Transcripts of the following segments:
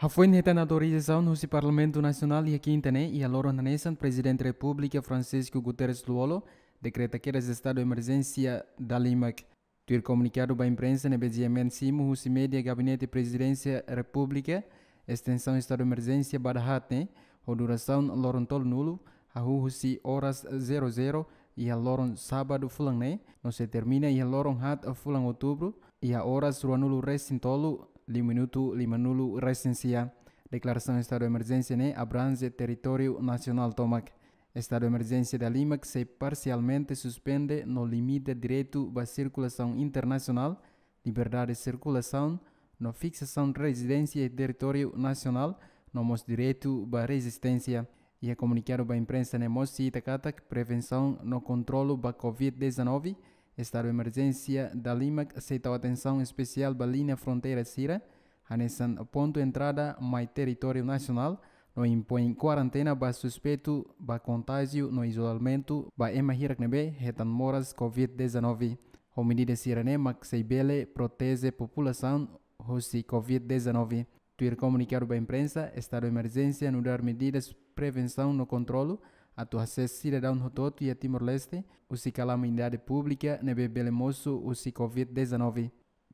Hafuen autorização no Parlamento Nacional e aqui interne e a loro nanesan Presidente da República Francisco Guterres Luolo decreta que estado de emergência da Limac. Ter comunicado para a imprensa na Benjamin Simo, o Média Gabinete Presidência República, extensão estado de emergência para a duração lorontol nulo, a Husi horas 00 e a loron sábado fulangne, não se termina e a loron hat fulan outubro e a horas ruanulo tolo. Liminuto, limanulu, nulo declaração de estado de emergência né abrange território nacional tomac estado de emergência da Lima que se parcialmente suspende no limite direito da circulação internacional liberdade de circulação no fixação de residência e território nacional no nosso direito da resistência e comunicar comunicado da imprensa nemos Itacata que prevenção no controlo da Covid-19 Estado de emergência da Lima aceita atenção especial da linha fronteira Sira, a nesse ponto entrada mais território nacional, no impõe quarentena para suspeito de contágio no isolamento da emahira knebe retan moras COVID-19. O medida Sirane Maxeibele protege população hoje COVID-19. Tuir comunicado da imprensa, estado de emergência, no dar medidas prevenção no controlo, a akses sida daun hototu ia Timor Leste usi calamidade é pública nebe belemoso usi Covid-19.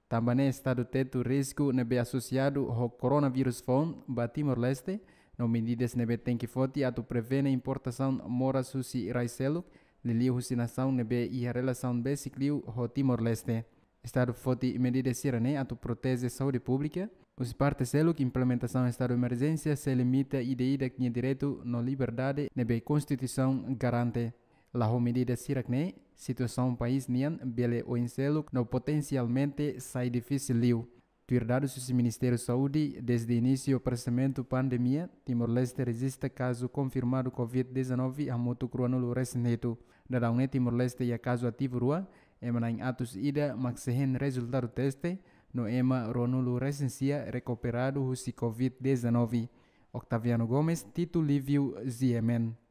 Também é estado teto risco nebe associado ao coronavírus fon ba Timor Leste, no medidas nebe tem que foti atau prevene importação mora susi raiselo lili husinação nebe ia relação beciclio ho Timor Leste. Estado foti medidas sirane atau protege saúde pública, os particelo que implementação estado de emergência se limita e ida que direito na liberdade bem Constituição garante. La medida sirakne, situação país nian bele o inselo no potencialmente sai difícil liu. Tuirdados os Ministério da Saúde, desde início do processamento pandemia, Timor-Leste resiste caso confirmado Covid-19 a moto cruanulo resneto. Da Timor-Leste e a caso ativo rua, em atos ida, mas resultado teste, Noema Ronulu recensia recuperado husi Covid-19. Octaviano Gomes, Tito Livio Ziemen.